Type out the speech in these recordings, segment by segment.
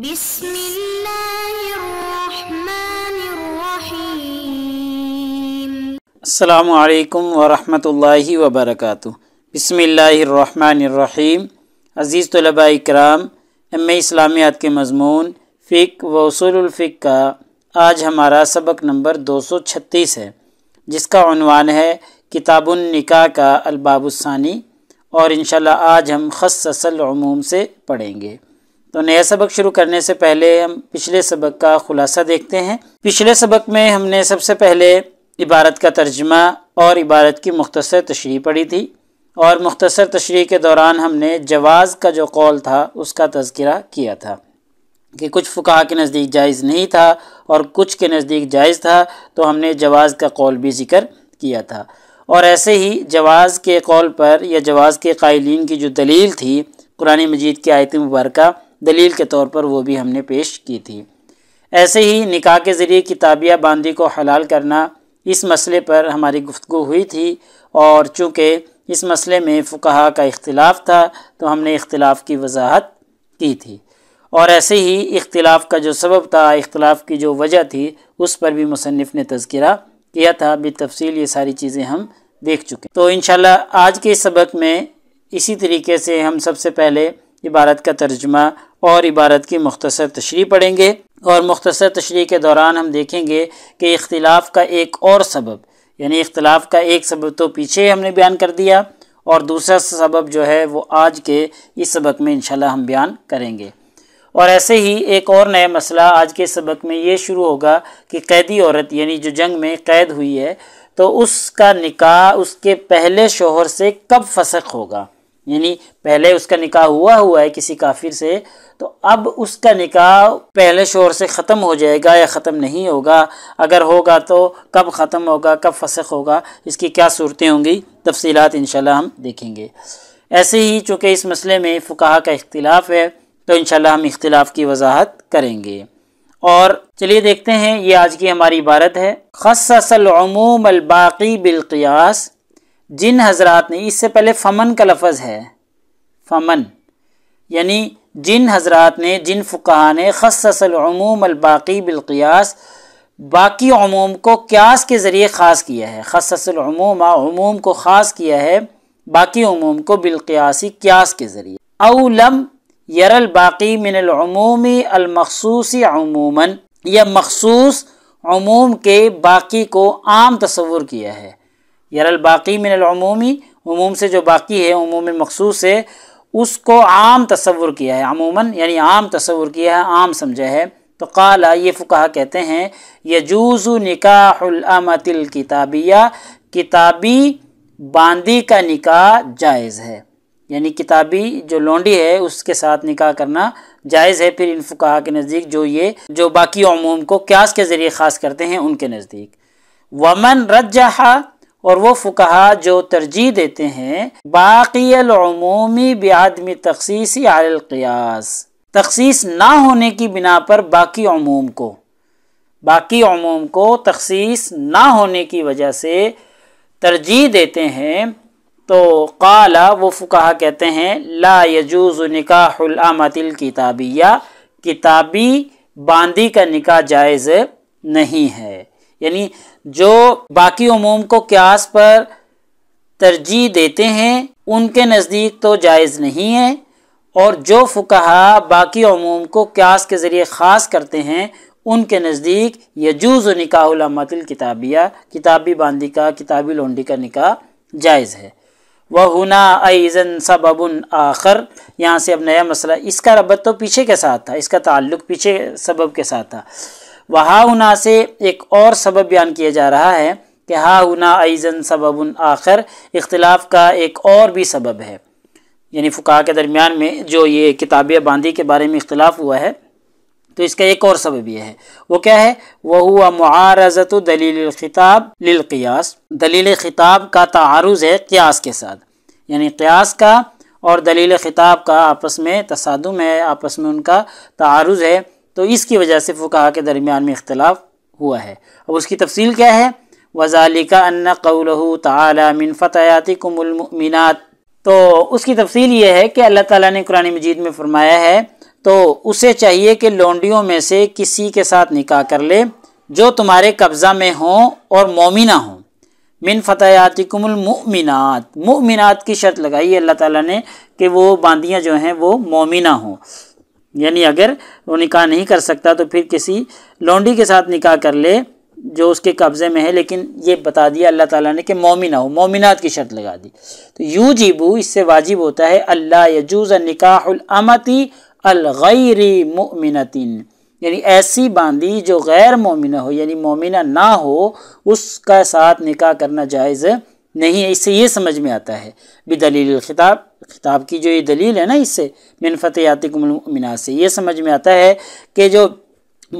بسم الله الرحمن الرحيم अज़ीज़ तलबा कराम एम इस्लामियात के मजमून फ़िक व उसूलफ़िक का आज हमारा सबक नंबर दो सौ छत्तीस है जिसका अनवान है किताबुलनिका का अलबाबुसानी और इन आज हम खस असल से पढ़ेंगे तो नया सबक शुरू करने से पहले हम पिछले सबक का खुलासा देखते हैं पिछले सबक में हमने सबसे पहले इबारत का तर्जमा और इबारत की मुख्तर तशरी पढ़ी थी और मुख्तर तशरी के दौरान हमने जवाज़ का जो कौल था उसका तस्करा किया था कि कुछ फ़ुका के नज़दीक जायज़ नहीं था और कुछ के नज़दीक जायज़ था तो हमने जवाज़ का कौल भी ज़िक्र किया था और ऐसे ही जवाज़ के कौल पर या जवाज़ के कायलिन की जो दलील थी कुरानी मजीद की आयत मुबारक दलील के तौर पर वो भी हमने पेश की थी ऐसे ही निकाह के ज़रिए किताबिया बंदी को हलाल करना इस मसले पर हमारी गुफ्तु हुई थी और चूँकि इस मसले में फुकाहा का इख्तलाफ़ था तो हमने इख्तलाफ़ की वजाहत की थी और ऐसे ही इख्तलाफ का जो सबब था इख्तलाफ़ की जो वजह थी उस पर भी मुसनफ़ ने तस्करा किया था तफसील ये सारी चीज़ें हम देख चुके तो इन आज के सबक में इसी तरीके से हम सबसे पहले इबारत का तर्जमा और इबारत की मख्तसर तशरी पढ़ेंगे और मख्तसर तशरी के दौरान हम देखेंगे कि इख्तिलाफ़ का एक और सबब यानी इख्तलाफ का एक सबब तो पीछे हमने बयान कर दिया और दूसरा सबब जो है वो आज के इस सबक में इंशाल्लाह हम बयान करेंगे और ऐसे ही एक और नया मसला आज के सबक में ये शुरू होगा कि कैदी औरत यानी जो जंग में कैद हुई है तो उसका निकाह उसके पहले शोहर से कब फसक होगा यानी पहले उसका निकाह हुआ हुआ है किसी काफिर से तो अब उसका निकाह पहले शोर से ख़त्म हो जाएगा या ख़त्म नहीं होगा अगर होगा तो कब ख़त्म होगा कब फसख होगा इसकी क्या सूरतें होंगी तफसीत इन हम देखेंगे ऐसे ही चूँकि इस मसले में फुकाह का इख्तलाफ है तो इन हम इख्तलाफ की वजाहत करेंगे और चलिए देखते हैं ये आज की हमारी इबारत है खसल अमूम अलबाकी बिलक़ियास जिन हजरात ने इससे पहले फमन का लफज है फमन यानी जिन हजरात ने जिन फुका ने खसूम अलबाकी बिलकियास बाकी अमूम को क्यास के ज़रिए ख़ास किया है खसूम अमूम को ख़ास किया है बाकी अमूम को बिलकियासी क्यास के ज़रिए अवलम यरल बाकी मिनलूमी अलमखसूसी अमूमन यह मखसूस अमूम के बाकी को आम तस्वुर किया है यरलबाकी मिनलमूमी उमूम से जो बाकी है उमूम मखसूस है उसको आम तस्वुर किया है अमूमन यानी आम तस्वुर किया है आम समझा है तो काला ये फुका कहते हैं यजूज़ निकाहमतिल किताबिया किताबी बांदी का निकाह जायज़ है यानी किताबी जो लोंडी है उसके साथ निकाह करना जायज़ है फिर इन फुका के नज़दीक जो ये जो बाकी अमूम को क्यास के ज़रिए ख़ास करते हैं उनके नज़दीक वमन रजहा और वो फ़ुकहा जो तरजीह देते हैं बाकी बेदमी तखसीसी आलक़ियास तखसीस ना होने की बिना पर बाकी अमूम को बाकी अमूम को तखसीस ना होने की वजह से तरजीह देते हैं तो काला वो फ़ुकाहा कहते हैं ला यजूज़ निकाहमतिल किताबिया किताबी बांदी का निकाह जायज़ नहीं है यानी जो बाकी अमूम को क्यास पर तरजीह देते हैं उनके नज़दीक तो जायज़ नहीं है और जो फुकहा बाकी अमूम को क्यास के ज़रिए ख़ास करते हैं उनके नज़दीक यजूज़ निकाहमतिल किताबिया किताबी बांदी का किताबी लोंडी का निका जायज़ है वह हुना अज़न सबबन आखर यहाँ से अब नया मसला इसका रबत तो पीछे के साथ था इसका ताल्लुक़ पीछे सबब के साथ था वहाउना से एक और सबब बयान किया जा रहा है कि हाउना आइजन सबब आखिर इख्तलाफ का एक और भी सबब है यानी फ़ुका के दरमियान में जो ये किताबिया बांदी के बारे में इख्तलाफ हुआ है तो इसका एक और सबब यह है वो क्या है वह हुआ मुआरजत दलील ख़िताब लिलकियास दलील ख़िताब का तारुज़ है क्यास के साथ यानी क्यास का और दलील ख़िताब का आपस में तसादम है आपस में उनका तारुज़ है तो इसकी वजह से फुका के दरमियान में इख्तलाफ हुआ है अब उसकी तफसील क्या है वजालिका अन्ना कौलहू ताला मिन फ़तयातिकुमिनत तो उसकी तफसील ये है कि अल्लाह ताला ने कुरान मजीद में फ़रमाया है तो उसे चाहिए कि लोंडियों में से किसी के साथ निकाह कर ले जो तुम्हारे कब्ज़ा में हों और मोमिना हों मिन कुमिनत मुमिनत की शर्त लगाई है अल्लाह ताला ने कि वो बांदियाँ जो हैं वो मोमिना हों यानी अगर वो निकाह नहीं कर सकता तो फिर किसी लौंडी के साथ निकाह कर ले जो उसके कब्ज़े में है लेकिन ये बता दिया अल्लाह ताला ने कि मोमिना हो मोमिनात की शर्त लगा दी तो यू जीबू इससे वाजिब होता है अल्लाह यजूज़ निकाहमती अलगैरी मोमिनतिन यानी ऐसी बांदी जो गैर मोमिना हो यानी मोमिना ना हो उसका साथ निकाह करना जायज़ नहीं है इससे ये समझ में आता है बिदलील खिताब खिताब की जो ये दलील है ना इससे मिनफत यातिकमिना से ये समझ में आता है कि जो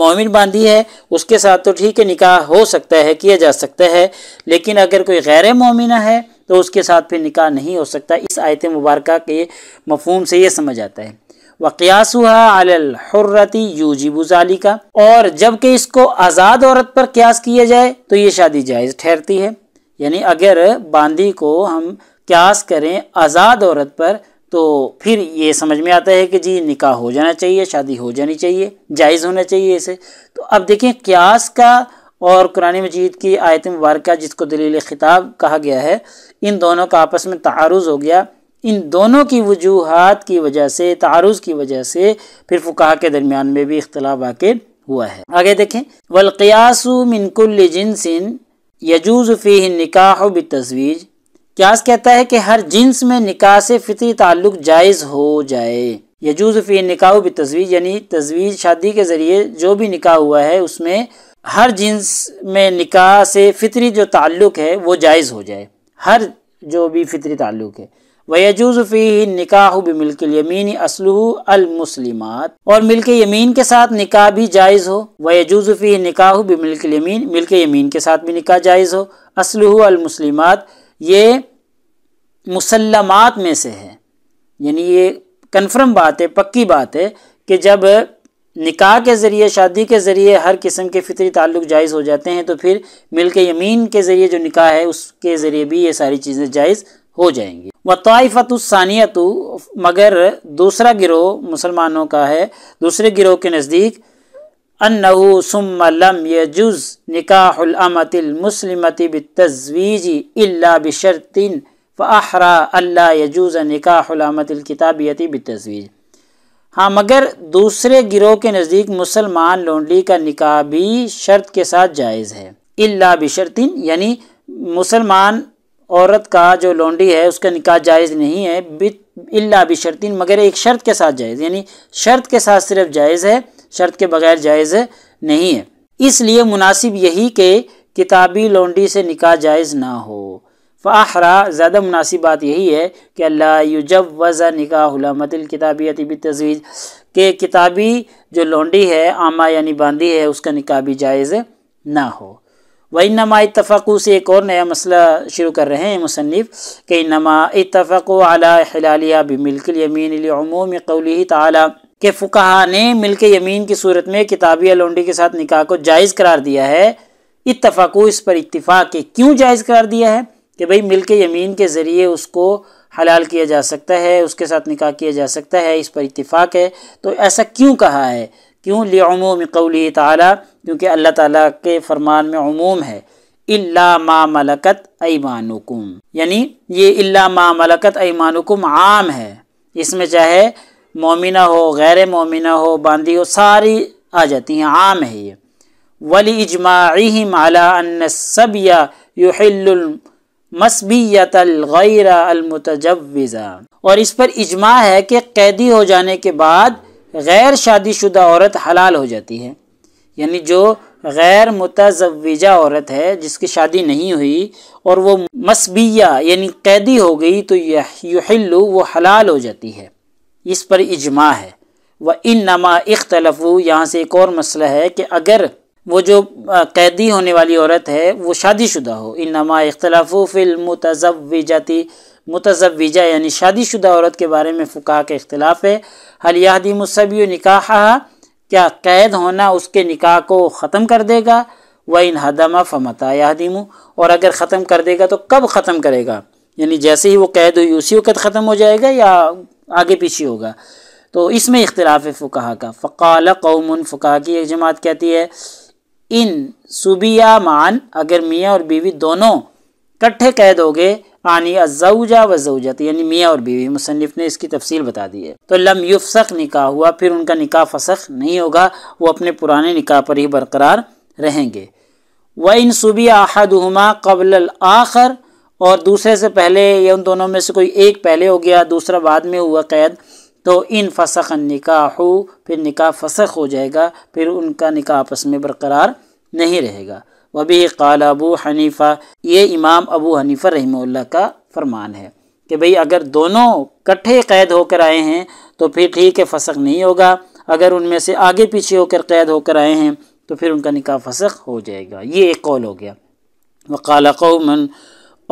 मोमिन बांदी है उसके साथ तो ठीक है निकाह हो सकता है किया जा सकता है लेकिन अगर कोई गैर मोमिना है तो उसके साथ फिर निकाह नहीं हो सकता इस आयत मुबारक के मफहम से ये समझ आता है यू जी बुजाली का और जबकि इसको आज़ाद औरत पर क्यास किया जाए तो ये शादी जायज़ ठहरती है यानी अगर बांदी को हम क्यास करें आज़ाद औरत पर तो फिर ये समझ में आता है कि जी निकाह हो जाना चाहिए शादी हो जानी चाहिए जायज़ होना चाहिए इसे तो अब देखें क्यास का और कुरान मजीद की आयत मुबारक जिसको दलील ख़िताब कहा गया है इन दोनों का आपस में तारुज़ हो गया इन दोनों की वजूहत की वजह से तारुज़ की वजह से फिर फ़ुकाह के दरमियान में भी इख्तलाफ आके हुआ है आगे देखें वलक़ियासु मिनकुल जिनसिन यजूज़ फ़ी निकाह ब तजवीज़ क्यास कहता है कि हर जिन्स में निकाह से फितरी ताल्लुक जायज़ हो जाए यजूज फ़ी निकाह भी तजवीज़ यानी तजवीज़ शादी के ज़रिए जो भी निकाह हुआ है उसमें हर जिन्स में निकाह से फितरी जो ताल्लुक है वो जायज़ हो जाए हर जो भी फितरी ताल्लुक है ही निकाह बिमिल्किल यमीन असलहू अलमुसलिमात और मिल्क यमीन के साथ निकाह भी जायज़ हो फी निकाह बिमिल्किल यमीन मिल्क यमीन के साथ भी निकाह जायज़ हो असलहू अलमुसलिमात ये मुसलमात में से है यानी ये कन्फर्म बात है पक्की बात है कि जब निकाह के ज़रिए शादी के ज़रिए हर किस्म के फितरी ताल्लुक़ जायज़ हो जाते हैं तो फिर मिल के यमीन के ज़रिए जो निकाह है उसके ज़रिए भी ये सारी चीज़ें जायज़ हो जाएंगी व मगर दूसरा गिरोह मुसलमानों का है दूसरे गिरोह के नज़दीक अनऊ सुम लम यजुज़ निकाहमतमसलमत बतजवीजी अल्ला बशरतिन फ़ाहरा अल्ला यजूज़ निकाहमतलकिताबियती बतजवीज़ हाँ मगर दूसरे गिरोह के नज़दीक मुसलमान लोंडली का निकाह भी शर्त के साथ जायज़ है अल्ला बशरतिन यानी मुसलमान औरत का जो लोंडी है उसका निकाह जायज़ नहीं है अल्ला बशरतिन मगर एक शर्त के साथ जायज़ यानी शर्त के साथ सिर्फ जायज़ है शर्त के बगैर जायज़ नहीं है इसलिए मुनासिब यही कि किताबी लॉन्ड्री से निकाह जायज़ ना हो फ़ाहरा ज़्यादा मुनासिब बात यही है कि अल्लाह युजब वज़ा निकाहमतिल किताबी तबी तजवीज़ के किताबी जो लोंडी है आमा यानी बांदी है उसका निकाह भी जायज़ ना हो वही नमा इतफ़ाकू से एक और नया मसला शुरू कर रहे हैं मुसनफ़ कई नमा इतफ़क़ अला हिलालिया बिमिल्कमीन यमीन अमूम कौली कि फ़ुकाहा ने मिल के यमीन की सूरत में किताबी लोंडी के साथ निकाह को जायज़ करार दिया है इतफाक़ो इस पर इतफाक़ के क्यों जायज़ करार दिया है कि भाई मिल के यमीन के ज़रिए उसको हलाल किया जा सकता है उसके साथ निकाह किया जा सकता है इस पर इतफाक़ है तो ऐसा क्यों कहा है क्यों लियमूम कौली तला क्योंकि अल्लाह ताला के फरमान में उमूम है इल्ला मा मलकत ऐमानुकुम यानी ये इल्ला मा मलकत ऐमानुकुम आम है इसमें चाहे मोमिना हो गैर मोमिना हो बांदी हो सारी आ जाती हैं आम है ये वली इजमाही माला सबिया अलमतजा और इस पर इजमा है कि कैदी हो जाने के बाद गैर शादीशुदा औरत हलाल हो जाती है यानी जो गैर मुतजवजा औरत है जिसकी शादी नहीं हुई और वो मसबिया यानी कैदी हो गई तो यह युहिल्लु वो हलाल हो जाती है इस पर इजमा है व इन नमा इख्तलफू यहाँ से एक और मसला है कि अगर वो जो कैदी होने वाली औरत है वो शादीशुदा हो इन नमा इख्तलाफू फिल मुतज़वजाती मुतज़वजा यानी शादीशुदा औरत के बारे में फ़ुका के अख्तिलाफ़ है हलियादी मुसबी निकाह क्या कैद होना उसके निकाह को ख़त्म कर देगा व इन हदमा फ़मता यादीमू और अगर ख़त्म कर देगा तो कब ख़त्म करेगा यानी जैसे ही वो कैद हुई उसी वक्त ख़त्म हो जाएगा या आगे पीछे होगा तो इसमें इख्तलाफ फ़ुका का फ़काल कौमन फ़ुका की एक जमात कहती है इन सुबिया मान अगर मियाँ और बीवी दोनों कट्ठे कैद हो गए आनी अज़ाऊजा व यानी मियाँ और बीवी मुसनफ़ ने इसकी तफसील बता दी है तो लम युफसक निकाह हुआ फिर उनका निकाह फसख नहीं होगा वो अपने पुराने निका पर ही बरकरार रहेंगे व इन सुबिया अहद हमा कबल आखर और दूसरे से पहले या उन दोनों में से कोई एक पहले हो गया दूसरा बाद में हुआ कैद तो इन फसख निकाह हो फिर निकाह फसख हो जाएगा फिर उनका निकाह आपस में बरकरार नहीं रहेगा वबी कल अबू हनीफ़ा ये इमाम अबू हनीफ़ा रही का फरमान है कि भाई अगर दोनों कट्ठे कैद होकर आए हैं तो फिर ठीक है फसक नहीं होगा अगर उनमें से आगे पीछे होकर कैद होकर आए हैं तो फिर उनका निकाह फसक हो जाएगा ये एक कौल हो गया वकाल कौमन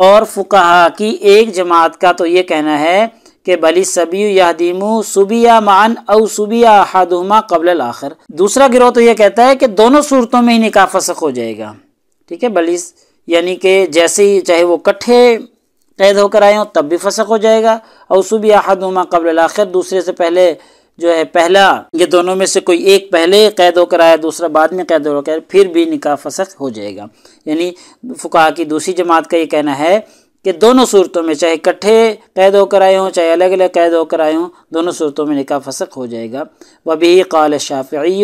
और फुकाहा की एक जमात का तो ये कहना है कि बली सभी यादीमू सुबिया मान और सुबिया हादुमा कबल आखिर दूसरा गिरोह तो यह कहता है कि दोनों सूरतों में ही निका फसक हो जाएगा ठीक है बली यानी कि जैसे ही चाहे वो कट्ठे कैद होकर आए हों तब भी फसक हो जाएगा और सुबिया हादुमा कबल आखिर दूसरे से पहले जो है पहला ये दोनों में से कोई एक पहले कैद होकर आया दूसरा बाद में कैद होकर फिर भी निकाह फसक हो जाएगा यानी फुका की दूसरी जमात का ये कहना है कि दोनों सूरतों में चाहे इकट्ठे कैद होकर आए हों चाहे अलग अलग कैद होकर आए हों दोनों सूरतों में निका फसक हो जाएगा वबी कौल शाफ़ी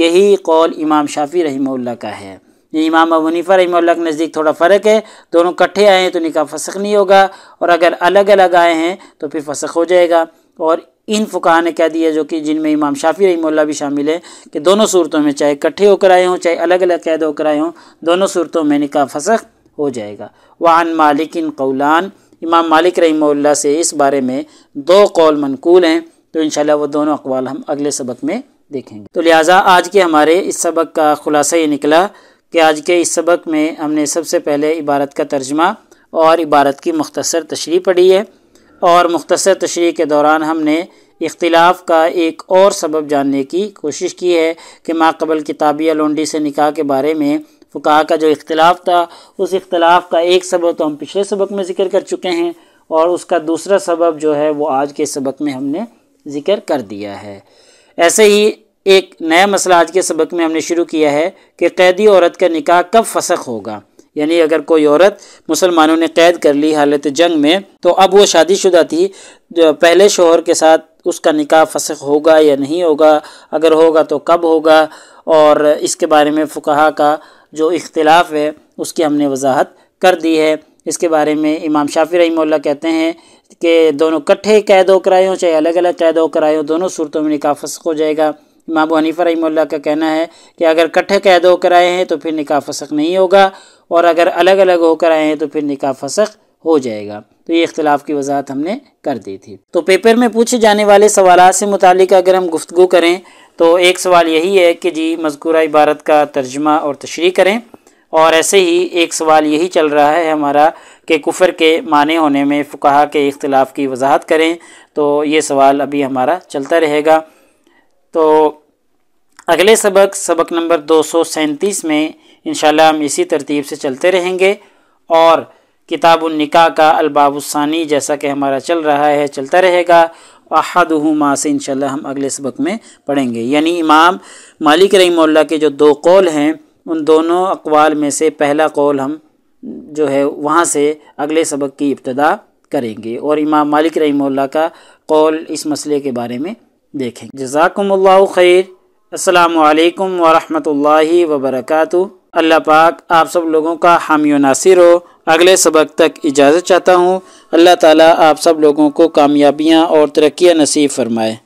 यही कौल इमाम शाफ़ी रही का है ये इमाम अबू रही के नज़दीक थोड़ा फ़र्क है दोनों इकट्ठे आए हैं तो निका फसक नहीं होगा और अगर अलग अलग आए हैं तो फिर फसक हो जाएगा और इन फुका ने कह दिया जो कि जिनमें इमाम शाफी रही भी शामिल है कि दोनों सूरतों में चाहे इकट्ठे होकर आए हों चाहे अलग अलग कैद होकर आए हों दोनों सूरतों में निका फसख हो जाएगा वान इन कौलान इमाम मालिक रही से इस बारे में दो कौल मनकूल हैं तो इन वो दोनों अकवाल हम अगले सबक में देखेंगे तो लिहाजा आज के हमारे इस सबक का ख़ुलासा ये निकला कि आज के इस सबक में हमने सबसे पहले इबारत का तर्जमा और इबारत की मुख्तसर तशरी पढ़ी है और मुख्तर तशरी के दौरान हमने इख्तिलाफ़ का एक और सबब जानने की कोशिश की है कि माकबल किताबिया लोंडी से निकाह के बारे में फुका का जो इख्तिलाफ़ था उस इख्तिलाफ़ का एक सबब तो हम पिछले सबक में ज़िक्र कर चुके हैं और उसका दूसरा सबब जो है वो आज के सबक में हमने ज़िक्र कर दिया है ऐसे ही एक नया मसला आज के सबक में हमने शुरू किया है कि कैदी औरत का निकाह कब फसक होगा यानी अगर कोई औरत मुसलमानों ने कैद कर ली हालत जंग में तो अब वो शादीशुदा थी पहले शोहर के साथ उसका निकाह फसक होगा या नहीं होगा अगर होगा तो कब होगा और इसके बारे में फ़ुकहा का जो इख्तलाफ है उसकी हमने वजाहत कर दी है इसके बारे में इमाम शाफी रही कहते हैं कि दोनों कट्ठे कैद होकर कराए हों चाहे अलग अलग कैद होकर कराए हों दोनों सूरतों में निकाह फसक हो जाएगा इमाम हनीफ़ा रही का कहना है कि अगर कट्ठे कैद होकर आए हैं तो फिर निका फसक नहीं होगा और अगर अलग अलग होकर आए हैं तो फिर निका फसक हो जाएगा तो ये इख्तलाफ की वजाहत हमने कर दी थी तो पेपर में पूछे जाने वाले सवाल से मुतक अगर हम गुफ्तु करें तो एक सवाल यही है कि जी मजकूरा इबारत का तर्जमा और तशरी करें और ऐसे ही एक सवाल यही चल रहा है हमारा कि कुफर के माने होने में फ़ुकाहा के इख्तलाफ की वजाहत करें तो ये सवाल अभी हमारा चलता रहेगा तो अगले सबक सबक नंबर दो में इन हम इसी तरतीब से चलते रहेंगे और किताब निका का अलबाबुस्सानी जैसा कि हमारा चल रहा है चलता रहेगा माँ से इनशा हम अगले सबक में पढ़ेंगे यानी इमाम मालिक रही के जो दो कौल हैं उन दोनों अकवाल में से पहला कौल हम जो है वहाँ से अगले सबक की इब्तदा करेंगे और इमाम मालिक रहीमल्ला का कौल इस मसले के बारे में देखें जजाकम्ला खैर असलकम वरहि वबरक अल्लाह पाक आप सब लोगों का हामी नासिर हो अगले सबक तक इजाज़त चाहता हूँ अल्लाह ताला आप सब लोगों को कामयाबियाँ और तरक्या नसीब फरमाए